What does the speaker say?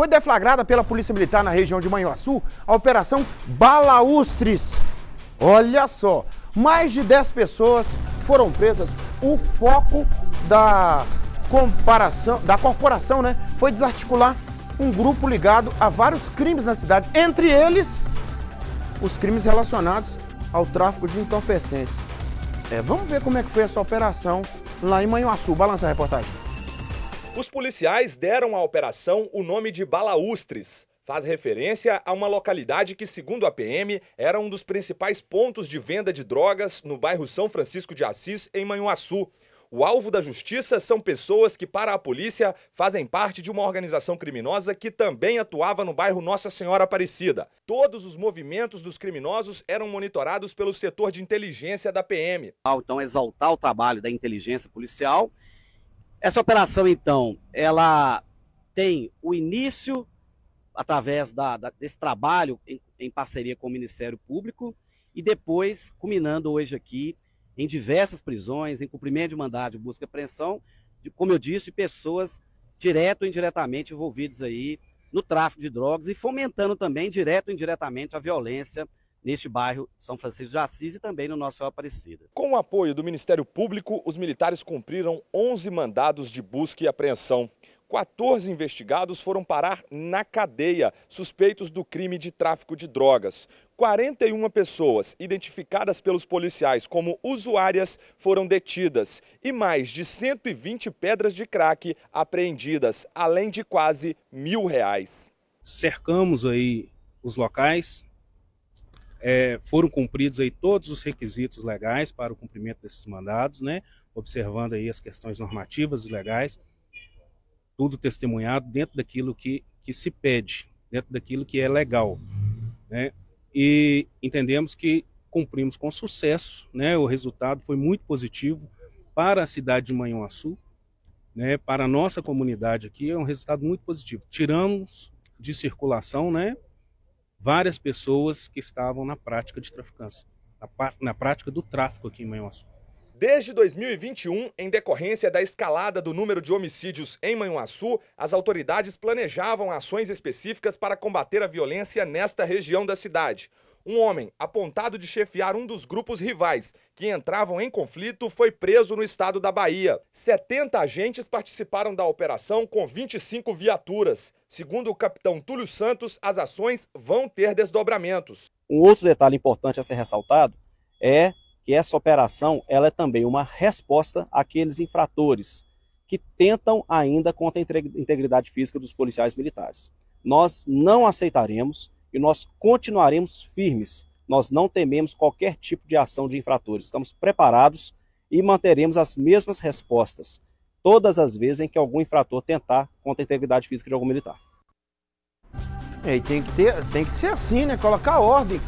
foi deflagrada pela Polícia Militar na região de Manhuaçu a Operação Balaustres. Olha só, mais de 10 pessoas foram presas. O foco da comparação da corporação, né, foi desarticular um grupo ligado a vários crimes na cidade, entre eles os crimes relacionados ao tráfico de entorpecentes. É, vamos ver como é que foi essa operação lá em Manhuaçu. Balança a reportagem. Os policiais deram à operação o nome de Balaustres. Faz referência a uma localidade que, segundo a PM, era um dos principais pontos de venda de drogas no bairro São Francisco de Assis, em Manhuaçu. O alvo da justiça são pessoas que, para a polícia, fazem parte de uma organização criminosa que também atuava no bairro Nossa Senhora Aparecida. Todos os movimentos dos criminosos eram monitorados pelo setor de inteligência da PM. Então, exaltar o trabalho da inteligência policial essa operação, então, ela tem o início através da, da, desse trabalho em, em parceria com o Ministério Público e depois culminando hoje aqui em diversas prisões, em cumprimento de mandado de busca e apreensão, de, como eu disse, de pessoas direto ou indiretamente envolvidas aí no tráfico de drogas e fomentando também direto ou indiretamente a violência neste bairro São Francisco de Assis e também no nosso Aparecida. Com o apoio do Ministério Público, os militares cumpriram 11 mandados de busca e apreensão. 14 investigados foram parar na cadeia, suspeitos do crime de tráfico de drogas. 41 pessoas, identificadas pelos policiais como usuárias, foram detidas e mais de 120 pedras de crack apreendidas, além de quase mil reais. Cercamos aí os locais, é, foram cumpridos aí todos os requisitos legais para o cumprimento desses mandados, né? Observando aí as questões normativas e legais, tudo testemunhado dentro daquilo que, que se pede, dentro daquilo que é legal, né? E entendemos que cumprimos com sucesso, né? O resultado foi muito positivo para a cidade de Manhuaçu, né? Para a nossa comunidade aqui é um resultado muito positivo. Tiramos de circulação, né? várias pessoas que estavam na prática de traficância, na, na prática do tráfico aqui em Manhuaçu. Desde 2021, em decorrência da escalada do número de homicídios em Manhuaçu, as autoridades planejavam ações específicas para combater a violência nesta região da cidade. Um homem apontado de chefiar um dos grupos rivais que entravam em conflito foi preso no estado da Bahia. 70 agentes participaram da operação com 25 viaturas. Segundo o capitão Túlio Santos, as ações vão ter desdobramentos. Um outro detalhe importante a ser ressaltado é que essa operação ela é também uma resposta àqueles infratores que tentam ainda contra a integridade física dos policiais militares. Nós não aceitaremos e nós continuaremos firmes. Nós não tememos qualquer tipo de ação de infratores. Estamos preparados e manteremos as mesmas respostas todas as vezes em que algum infrator tentar contra a integridade física de algum militar. É, e tem que, ter, tem que ser assim, né? Colocar ordem.